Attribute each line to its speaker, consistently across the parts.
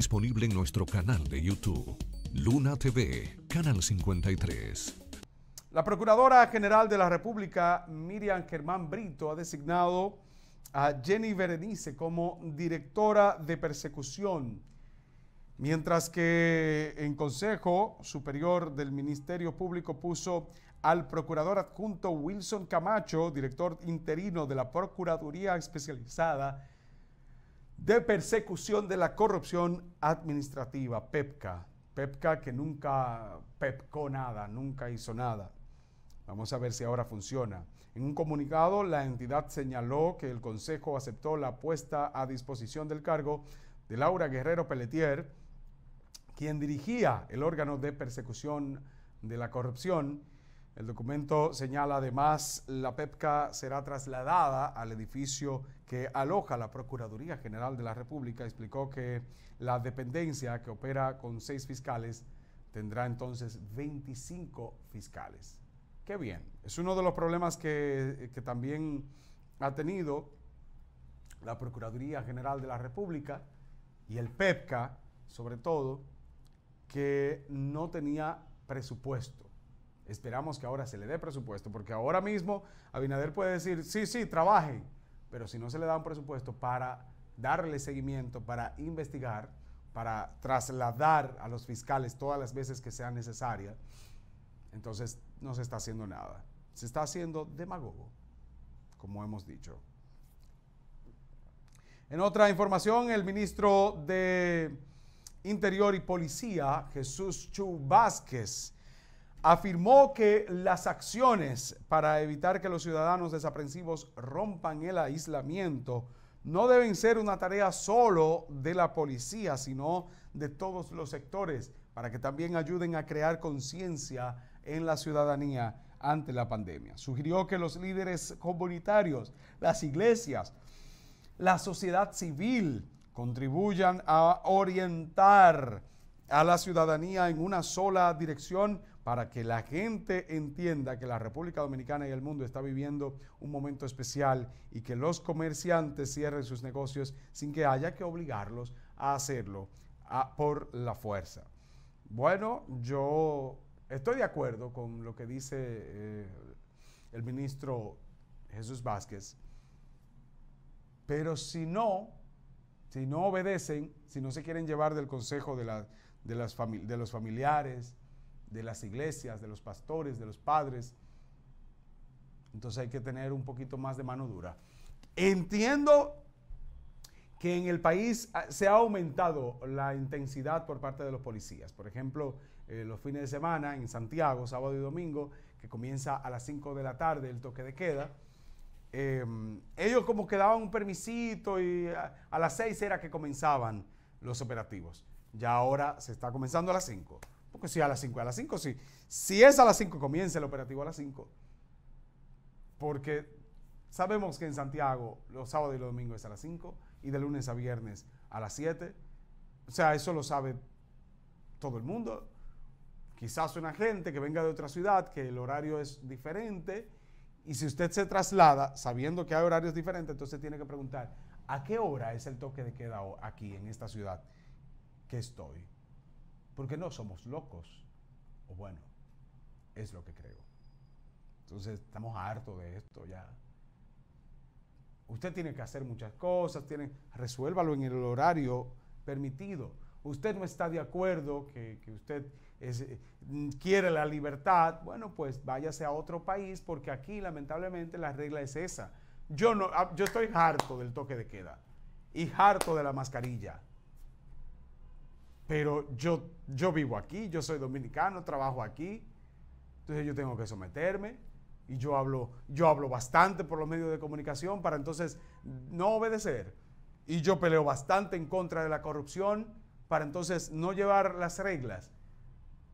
Speaker 1: disponible en nuestro canal de YouTube, Luna TV, Canal 53. La Procuradora General de la República, Miriam Germán Brito, ha designado a Jenny Berenice como directora de persecución, mientras que en Consejo Superior del Ministerio Público puso al procurador adjunto Wilson Camacho, director interino de la Procuraduría Especializada de persecución de la corrupción administrativa, PEPCA. PEPCA que nunca pepcó nada, nunca hizo nada. Vamos a ver si ahora funciona. En un comunicado, la entidad señaló que el Consejo aceptó la puesta a disposición del cargo de Laura Guerrero Pelletier, quien dirigía el órgano de persecución de la corrupción el documento señala además la PEPCA será trasladada al edificio que aloja la Procuraduría General de la República. Explicó que la dependencia que opera con seis fiscales tendrá entonces 25 fiscales. Qué bien, es uno de los problemas que, que también ha tenido la Procuraduría General de la República y el PEPCA, sobre todo, que no tenía presupuesto Esperamos que ahora se le dé presupuesto, porque ahora mismo Abinader puede decir, sí, sí, trabajen, pero si no se le da un presupuesto para darle seguimiento, para investigar, para trasladar a los fiscales todas las veces que sea necesaria, entonces no se está haciendo nada. Se está haciendo demagogo, como hemos dicho. En otra información, el ministro de Interior y Policía, Jesús Chu Vázquez, afirmó que las acciones para evitar que los ciudadanos desaprensivos rompan el aislamiento no deben ser una tarea solo de la policía, sino de todos los sectores, para que también ayuden a crear conciencia en la ciudadanía ante la pandemia. Sugirió que los líderes comunitarios, las iglesias, la sociedad civil contribuyan a orientar a la ciudadanía en una sola dirección para que la gente entienda que la República Dominicana y el mundo está viviendo un momento especial y que los comerciantes cierren sus negocios sin que haya que obligarlos a hacerlo por la fuerza. Bueno, yo estoy de acuerdo con lo que dice eh, el ministro Jesús Vázquez, pero si no, si no obedecen, si no se quieren llevar del consejo de los familiares, de las iglesias, de los pastores, de los padres. Entonces hay que tener un poquito más de mano dura. Entiendo que en el país ah, se ha aumentado la intensidad por parte de los policías. Por ejemplo, eh, los fines de semana en Santiago, sábado y domingo, que comienza a las 5 de la tarde el toque de queda. Em, ellos como que daban un permisito y a, ah, a las 6 era que comenzaban los operativos. Ya ahora se está comenzando a las 5. Porque si a las 5, a las 5 sí. Si es a las 5, comienza el operativo a las 5. Porque sabemos que en Santiago los sábados y los domingos es a las 5 y de lunes a viernes a las 7. O sea, eso lo sabe todo el mundo. Quizás una gente que venga de otra ciudad, que el horario es diferente. Y si usted se traslada sabiendo que hay horarios diferentes, entonces tiene que preguntar, ¿a qué hora es el toque de queda aquí en esta ciudad que estoy? Porque no somos locos. O bueno, es lo que creo. Entonces estamos hartos de esto ya. Usted tiene que hacer muchas cosas, tiene, resuélvalo en el horario permitido. Usted no está de acuerdo que, usted eh, quiere la libertad, bueno, pues váyase a otro país porque aquí lamentablemente la regla es esa. Yo, no, ah, yo estoy harto del toque de queda y harto de la mascarilla pero yo, yo vivo aquí, yo soy dominicano, trabajo aquí, entonces yo tengo que someterme y yo hablo, yo hablo bastante por los medios de comunicación para entonces no obedecer y yo peleo bastante en contra de la corrupción para entonces no llevar las reglas.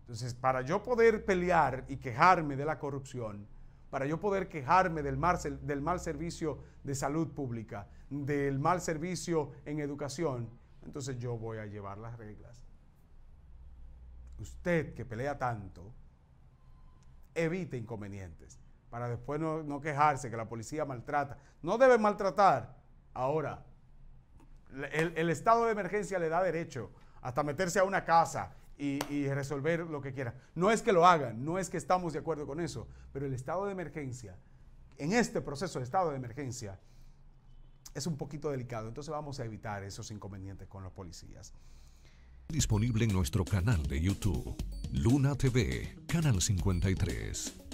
Speaker 1: Entonces, para yo poder pelear y quejarme de la corrupción, para yo poder quejarme del mal, del mal servicio de salud pública, del mal servicio en educación, entonces yo voy a llevar las reglas usted que pelea tanto, evite inconvenientes para después no, quejarse que la policía maltrata. No debe maltratar. Ahora, el, estado de emergencia le da derecho hasta meterse a una casa y, y resolver lo que quiera. No es que lo hagan, no es que estamos de acuerdo con eso, pero el estado de emergencia, en este proceso de estado de emergencia, es un poquito delicado. Entonces vamos a evitar esos inconvenientes con los policías. Disponible en nuestro canal de YouTube. Luna TV, Canal 53.